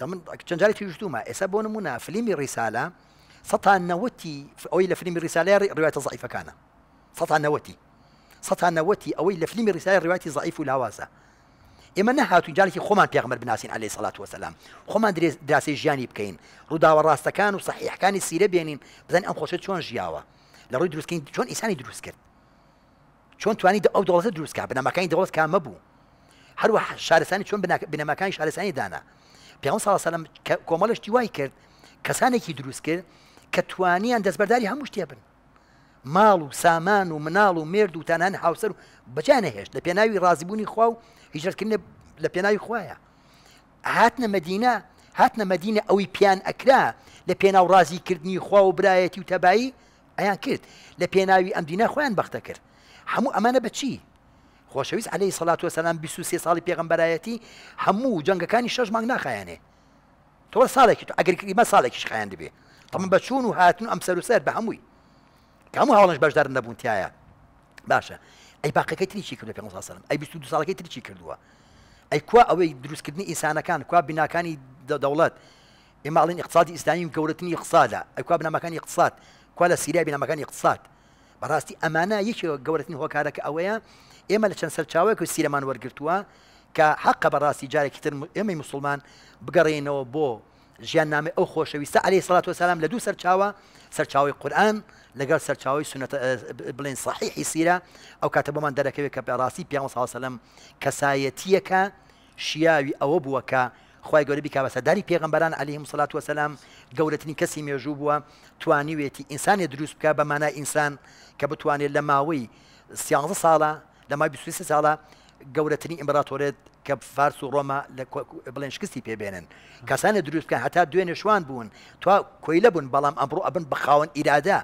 دەمن چەنجاری توشتومە ئێستا بۆ نمونە فلیمی ڕیسالە سەتانەوەتی ئەوی لە فلیمی ریسالای ڕواتە زعیفەکانە سەتانەوەتی سەتانەوەتی الرساله لە فلیمی الرساله ڕواتی زعیف و لاوازە ئێمە نەهاتو جارێکی خۆمان پێغمەر عليه الصلاه والسلام خمان دراسي جاني بكين بکەین ڕووداوە كان و كان سیرە بين بزن لرو خۆشە كين شلون انسان يدرس دروستکەین شلون تواني دروست کرد چۆن توانی ئەو دەوڵەتە دروستکە بنەماکانی دەوڵەت کامە بوو شارساني شلون چۆن بنەماکانی شارساني دانا پیان سا سەلم کۆمەڵشتی وای کرد کەسانێکی دروست کرد کە توانیان دەستبەرداری هەموو شتێ بن ماڵ و سامان و مناڵ و مرد و تەنان هاوسەر و بەجانە هێشت لە پێناوی ڕازیبوونی خوا و هیچرکردن لە پێناوی خویە هاتنە مدینە هاتنە مدینە ئەوی پیان ئەکرا لە پێناو ڕازیکردنی خوا و برایەتی و تەبایی ئەیان کرد لە پێناوی ئەمدینە خۆیان بەختە کرد هەموو ئەمانە بەچی خۆشەویست عليهەی سەلات و سەسلام 23 ساڵی پێغمبەرایەتی هەموو جنگەکانی شەش مانگ ناخایانێ تۆ ساڵێکی تو ئەگەریمە ساڵێکیش خیان دەبێ تەمە بەچون و هاتون ئەم سەر و سەر بە هەمووی کە هەموو هاوڵش بەشدار نەبوونتیایە باشە ئەی باقەکەی تریچی کردو پێ ساڵم ئەی 22 ساڵەکەی تریچی کردووە ئەی کوا ئەوەی دروستکردنی ئینسانەکان کوا بیناکانی اما ئێماڵین اقتصادی ئیسلامیم گەورەتنی اقتصادا ئەی کوا بنامەکانی اقتصاد کوا لە بنا بینامەکانی اقتصاد بەڕاستی ئەمانە یەکەوە گەورەتنی هۆکارەکە ئەوەیە ئێمە لە چەند سەرچاوەیەک و سیرەمان وەرگتووە کە حەقە بەڕاستی جارێکی تر ئێمەی مسلمان بگەڕێنەوە بۆ ژیان نامێ ئەو خۆشەویستە علی سڵات وسلام لە دوو سەرچاوە سەرچاوی قورآن لەگەر سەرچاوی سنت بڵێن صحیحی سیرە ئەو کاتە بۆمان دەرەکەوێت کە بەڕاستی پیا ساڵ سەلم کەسایەتیەکە شیاوی ئەوە بووە کە خی گەوری بیکە بەسەداری پێغمبەران علی مسلات وسلام گەورەتنی کەسی مێژوو بووە توانیوێتی ئینسانی دروست بکە بە مانای ئینسان کە بتوانێت لە ماوەی سیانزە ساڵە لە مای 23 ساڵە گەورەتنی ئمبراتۆرێت کە فارس و ڕۆما بڵێن شکستی پێبێنن کەسانە دروستکە هەتا دوێنێ شوان بوون تو کۆی لەبوون بەڵام ئەمڕۆ ئەبن بەخاون ئیرادا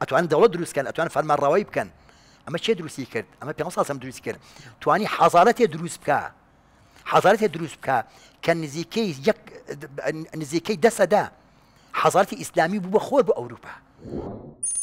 ئەتوان دەوڵە دروستکەن ئەتوان فەرمان ڕەوەی بکەن ئەمە چێ دروستی کرد ئەمە پێ ساسم دروست کرد توانی حەزارەتێ دروست بکە حضارتي دروس بکە كان نزيكي يك نزيكي دسدا حضارتي اسلامي بوو بە خۆر بە